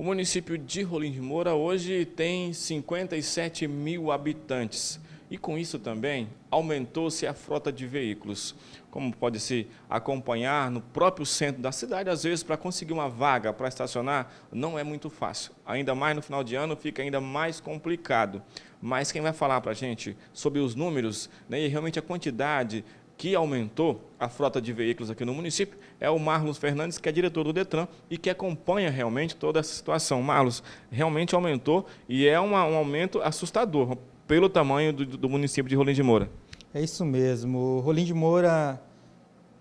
O município de Rolim de Moura hoje tem 57 mil habitantes e com isso também aumentou-se a frota de veículos. Como pode se acompanhar no próprio centro da cidade, às vezes para conseguir uma vaga para estacionar não é muito fácil. Ainda mais no final de ano fica ainda mais complicado. Mas quem vai falar para a gente sobre os números né, e realmente a quantidade que aumentou a frota de veículos aqui no município é o Marlos Fernandes, que é diretor do Detran e que acompanha realmente toda essa situação. Marlos, realmente aumentou e é um, um aumento assustador pelo tamanho do, do município de Rolim de Moura. É isso mesmo. Rolim de Moura,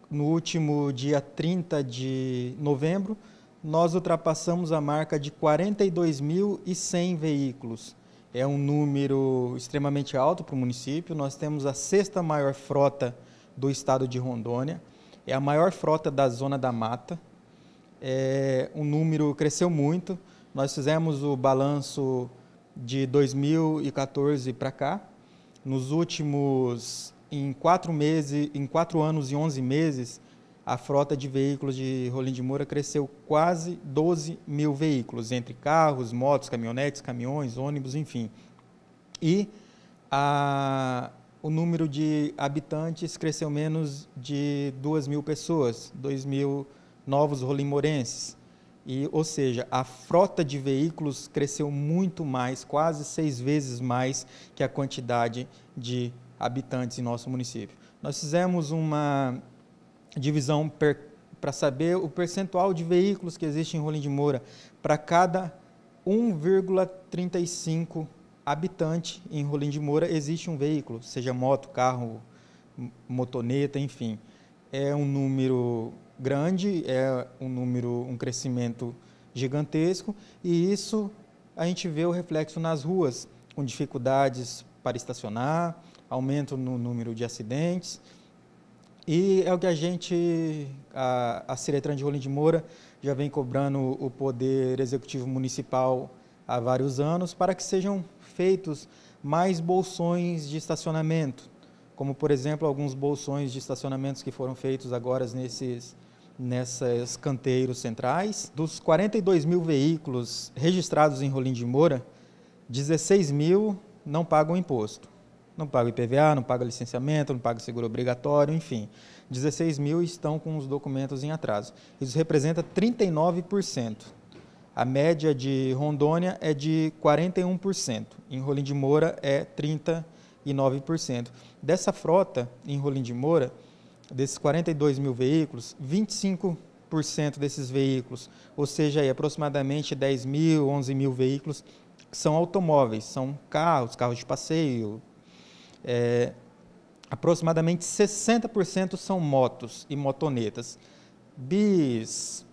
no último dia 30 de novembro, nós ultrapassamos a marca de 42.100 veículos. É um número extremamente alto para o município. Nós temos a sexta maior frota do estado de Rondônia. É a maior frota da Zona da Mata. É, um número cresceu muito. Nós fizemos o balanço de 2014 para cá. Nos últimos, em quatro, meses, em quatro anos e 11 meses, a frota de veículos de Rolim de Moura cresceu quase 12 mil veículos, entre carros, motos, caminhonetes, caminhões, ônibus, enfim. E a, o número de habitantes cresceu menos de 2 mil pessoas, 2 mil novos rolimorenses. E, ou seja, a frota de veículos cresceu muito mais, quase seis vezes mais que a quantidade de habitantes em nosso município. Nós fizemos uma divisão para saber o percentual de veículos que existem em Rolim de Moura para cada 1,35 habitante em Rolim de Moura existe um veículo, seja moto, carro, motoneta, enfim. É um número grande, é um número, um crescimento gigantesco e isso a gente vê o reflexo nas ruas, com dificuldades para estacionar, aumento no número de acidentes. E é o que a gente, a, a Ciretran de Rolim de Moura, já vem cobrando o Poder Executivo Municipal há vários anos para que sejam feitos mais bolsões de estacionamento, como por exemplo alguns bolsões de estacionamentos que foram feitos agora nesses nessas canteiros centrais. Dos 42 mil veículos registrados em Rolim de Moura, 16 mil não pagam imposto. Não pagam IPVA, não pagam licenciamento, não pagam seguro obrigatório, enfim. 16 mil estão com os documentos em atraso. Isso representa 39%. A média de Rondônia é de 41%, em Rolim de Moura é 39%. Dessa frota em Rolim de Moura, desses 42 mil veículos, 25% desses veículos, ou seja, aí, aproximadamente 10 mil, 11 mil veículos, são automóveis, são carros, carros de passeio. É, aproximadamente 60% são motos e motonetas. Bi,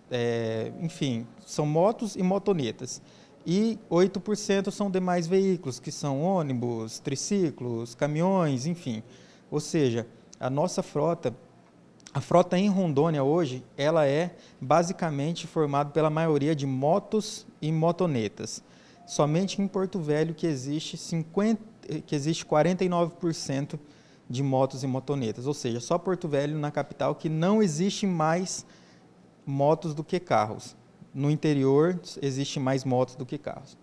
é, enfim, são motos e motonetas. E 8% são demais veículos, que são ônibus, triciclos, caminhões, enfim. Ou seja, a nossa frota, a frota em Rondônia hoje, ela é basicamente formada pela maioria de motos e motonetas. Somente em Porto Velho que existe 50, que existe 49% de motos e motonetas, ou seja, só Porto Velho na capital que não existe mais motos do que carros. No interior, existe mais motos do que carros.